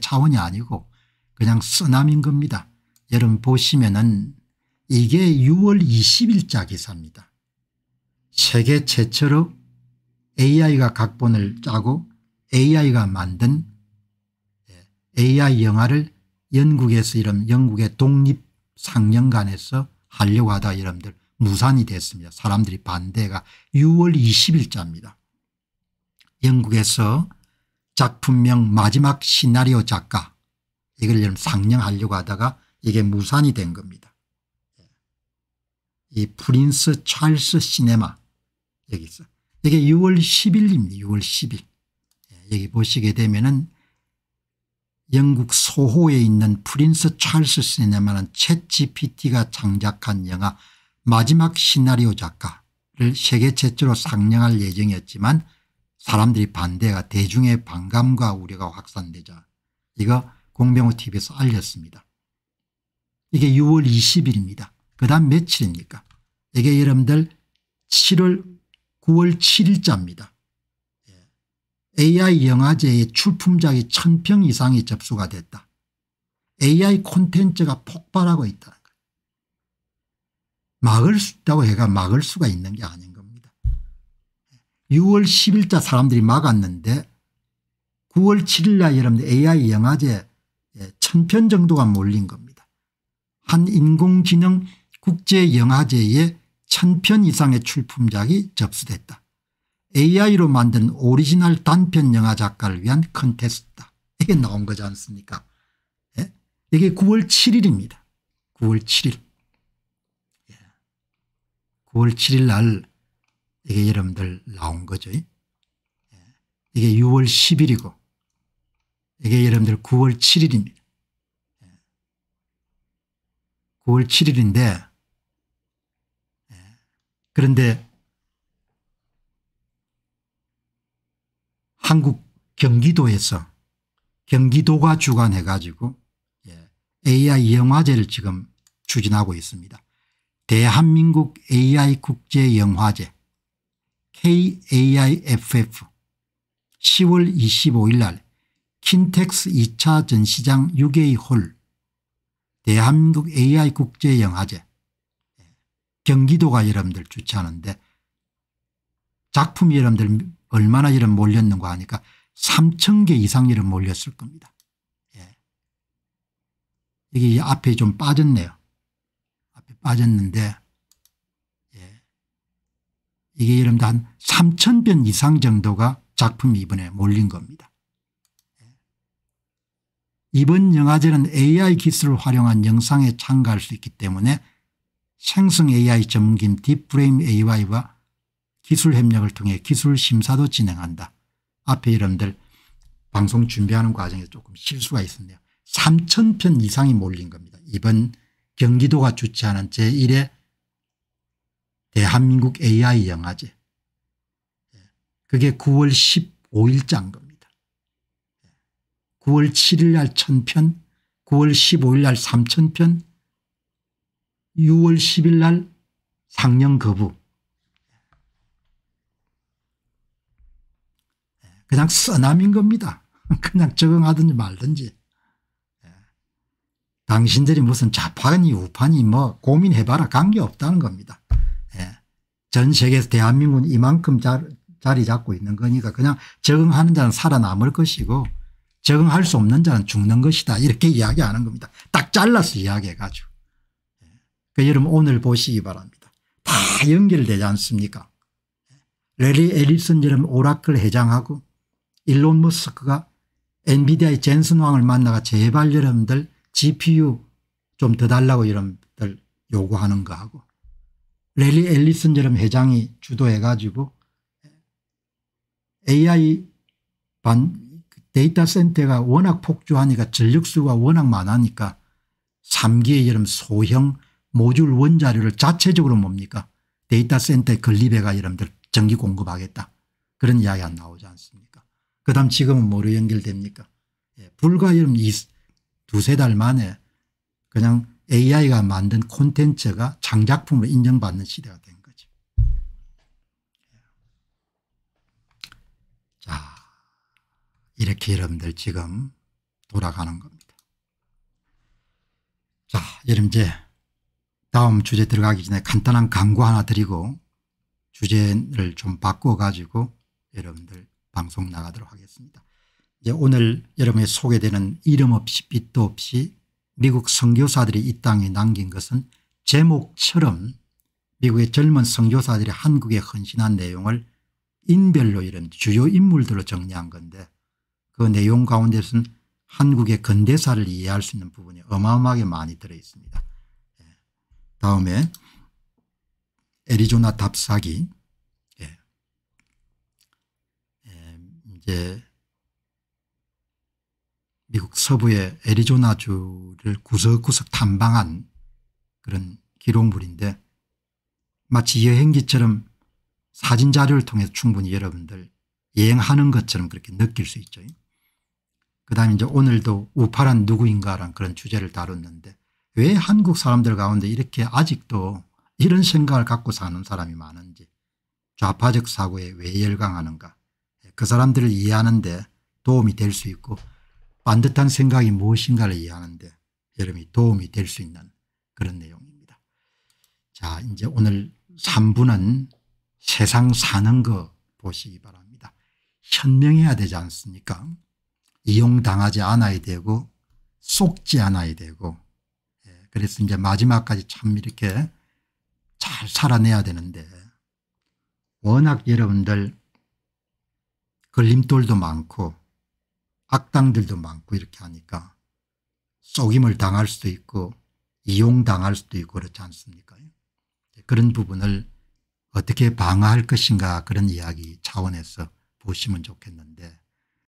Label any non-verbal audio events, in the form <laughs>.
차원이 아니고 그냥 쓰나민 겁니다. 여러분 보시면은 이게 6월 20일자 기사입니다. 세계 최초로 AI가 각본을 짜고 AI가 만든 AI 예, 영화를 영국에서 이런 영국의 독립상영관에서 하려고 하다 여러분들 무산이 됐습니다. 사람들이 반대가 6월 20일자입니다. 영국에서 작품명 마지막 시나리오 작가 이걸 상영하려고 하다가 이게 무산이 된 겁니다. 예. 이 프린스 찰스 시네마 여기 있어. 이게 6월 10일입니다. 6월 10일. 예, 여기 보시게 되면은 영국 소호에 있는 프린스 찰스 시네마는 챗치 p t 가 창작한 영화 마지막 시나리오 작가를 세계 최초로 상영할 예정이었지만 사람들이 반대가 대중의 반감과 우려가 확산되자 이거 공병호 tv에서 알렸습니다. 이게 6월 20일입니다. 그 다음 며칠입니까 이게 여러분들 7월 9월 7일자입니다. AI 예. 영화제의 출품작이 1000편 이상이 접수가 됐다. AI 콘텐츠가 폭발하고 있다는 거예요. 막을 수 있다고 해가 막을 수가 있는 게 아닌가. 6월 10일자 사람들이 막았는데 9월 7일날 여러분들 AI 영화제 예, 천편 정도가 몰린 겁니다. 한 인공지능 국제영화제에 천 편 이상의 출품작이 접수됐다. AI로 만든 오리지널 단편 영화 작가를 위한 컨테스트다. 이게 나온 거지 않습니까? 예? 이게 9월 7일입니다. 9월 7일. 예. 9월 7일 날 이게 여러분들 나온 거죠. 예. 이게 6월 10일이고 이게 여러분들 9월 7일입니다. 9월 예. 7일인데 예. 그런데 한국 경기도에서 경기도가 주관해 가지고 AI 영화제를 지금 추진하고 있습니다. 대한민국 AI 국제 영화제 KAIFF 10월 25일 날 킨텍스 2차 전시장 6A 홀 대한민국 AI 국제영화제 경기도가 여러분들 주최하는데 작품이 여러분들 얼마나 이런 몰렸는가 하니까 3천 개 이상 이런 몰렸을 겁니다. 예. 여기 앞에 좀 빠졌네요. 앞에 빠졌는데 이게 여러분들 한 3천 편 이상 정도가 작품이 이번에 몰린 겁니다. 이번 영화제는 AI 기술을 활용한 영상에 참가할 수 있기 때문에 생성 AI 전문기 딥프레임 AI와 기술 협력을 통해 기술 심사도 진행한다. 앞에 여러분들 방송 준비하는 과정에서 조금 실수가 있었네요. 3천 편 이상이 몰린 겁니다. 이번 경기도가 주최하는 제1회 대한민국 AI 영화제 그게 9월 1 5일장 겁니다. 9월 7일 날 1000편 9월 15일 날 3000편 6월 10일 날 상영 거부 그냥 써남인 겁니다. <laughs> 그냥 적응하든지 말든지. 당신들이 무슨 좌파니 우파니 뭐 고민해봐라 관계없다는 겁니다. 전 세계에서 대한민국은 이만큼 자, 리 잡고 있는 거니까 그냥 적응하는 자는 살아남을 것이고 적응할 수 없는 자는 죽는 것이다 이렇게 이야기하는 겁니다. 딱 잘라서 이야기해가지고. 예. 그 여러분 오늘 보시기 바랍니다. 다 연결되지 않습니까 레리 에리슨처럼 오라클 회장하고 일론 머스크가 엔비디아의 젠슨 왕을 만나가 제발 여러분들 GPU 좀 더 달라고 여러분들 요구하는 거하고 렐리 앨리슨처럼 회장이 주도해 가지고 AI 반 데이터 센터가 워낙 폭주하니까 전력수가 워낙 많으니까 3기의 이름 소형 모듈 원자료를 자체적으로 뭡니까 데이터 센터에 건립해가 여러분들 전기 공급하겠다 그런 이야기 안 나오지 않습니까 그 다음 지금은 뭐로 연결됩니까 예, 불과 여러분 두세 달 만에 그냥 AI가 만든 콘텐츠가 창작품으로 인정받는 시대가 된 거죠. 자 이렇게 여러분들 지금 돌아가는 겁니다. 자 여러분 이제 다음 주제 들어가기 전에 간단한 광고 하나 드리고 주제를 좀 바꿔 가지고 여러분들 방송 나가도록 하겠습니다. 이제 오늘 여러분이 소개되는 이름 없이 빛도 없이 미국 선교사들이 이 땅에 남긴 것은 제목처럼 미국의 젊은 선교사들이 한국에 헌신한 내용을 인별로 이런 주요 인물들로 정리한 건데 그 내용 가운데서는 한국의 근대사를 이해할 수 있는 부분이 어마어마하게 많이 들어있습니다. 예. 다음에 애리조나 답사기 예. 예, 이제 서부의 애리조나주를 구석구석 탐방한 그런 기록물인데 마치 여행기처럼 사진 자료를 통해서 충분히 여러분들 여행하는 것처럼 그렇게 느낄 수 있죠. 그 다음에 이제 오늘도 우파란 누구인가란 그런 주제를 다뤘는데 왜 한국 사람들 가운데 이렇게 아직도 이런 생각을 갖고 사는 사람이 많은지 좌파적 사고에 왜 열광하는가 그 사람들을 이해하는 데 도움이 될 수 있고 반듯한 생각이 무엇인가를 이해하는데 여러분이 도움이 될 수 있는 그런 내용입니다. 자 이제 오늘 3부는 세상 사는 거 보시기 바랍니다. 현명해야 되지 않습니까 이용당하지 않아야 되고 속지 않아야 되고 예, 그래서 이제 마지막까지 참 이렇게 잘 살아내야 되는데 워낙 여러분들 걸림돌도 많고 악당들도 많고 이렇게 하니까 속임을 당할 수도 있고 이용당할 수도 있고 그렇지 않습니까 그런 부분을 어떻게 방어할 것인가 그런 이야기 차원에서 보시면 좋겠는데